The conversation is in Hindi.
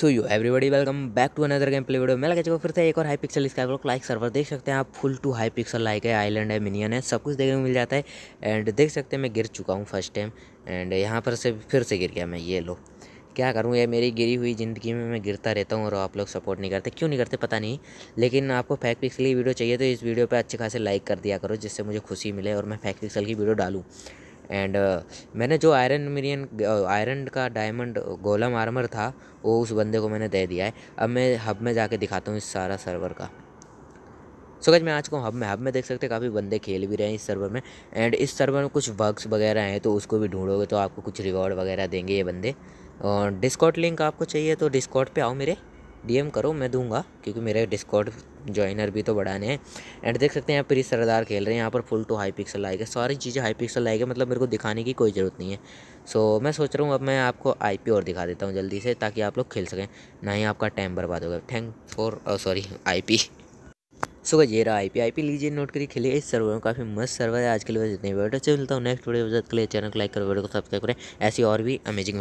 so you everybody welcome back to another game play video मैं लगा चुका फिर से एक और हाई पिक्सल इसका लोग लाइक सर्वर देख सकते हैं आप full to high pixel like है आइलैंड है मिनियन है सब कुछ देखने को मिल जाता है एंड देख सकते हैं मैं गिर चुका हूँ फर्स्ट टाइम एंड यहाँ पर से फिर से गिर गया मैं ये लो क्या करूँ ये मेरी गिरी हुई ज़िंदगी में मैं गिरता रहता हूँ और आप लोग सपोर्ट नहीं करते क्यों नहीं करते पता नहीं लेकिन आपको फैक पिक्सल की वीडियो चाहिए तो इस वीडियो पर अच्छे खासे लाइक कर दिया करो जिससे मुझे खुशी मिले और मैं फैक पिक्सल की वीडियो डालूँ एंड uh, मैंने जो आयरन मिरियन आयरन का डायमंड गोलम आर्मर था वो उस बंदे को मैंने दे दिया है अब मैं हब में जाके दिखाता हूँ इस सारा सर्वर का सो गज मैं आज को हब में हब में देख सकते हैं काफ़ी बंदे खेल भी रहे हैं इस सर्वर में एंड इस सर्वर में कुछ वर्कस वगैरह हैं तो उसको भी ढूंढोगे तो आपको कुछ रिवॉर्ड वगैरह देंगे ये बंदे और डिस्कॉट लिंक आपको चाहिए तो डिस्कॉट पे आओ मेरे डीएम करो मैं दूंगा क्योंकि मेरे डिस्कॉर्ड ज्वाइनर भी तो बढ़ाने हैं एंड देख सकते हैं यहाँ पर सरदार खेल रहे हैं यहाँ पर फुल टू हाई पिक्सल आएगा सारी चीज़ें हाई पिक्सल आएगी मतलब मेरे को दिखाने की कोई ज़रूरत नहीं है सो so, मैं सोच रहा हूँ अब मैं आपको आई पी और दिखा देता हूँ जल्दी से ताकि आप लोग खेल सकें ना ही आपका टाइम बर्बाद होगा thank for sorry I P so so, ये रहा आई पी आई पी लीजिए नोट करिए खेलिए इस सर्वर में काफ़ी मस्त सर्वर है आज के लिए जितने वीडियो चलता हूँ नेक्स्ट वीडियो के लिए चैनल को लाइक करो वीडियो को सब्सक्राइब करें ऐसी और भी अमेजिंग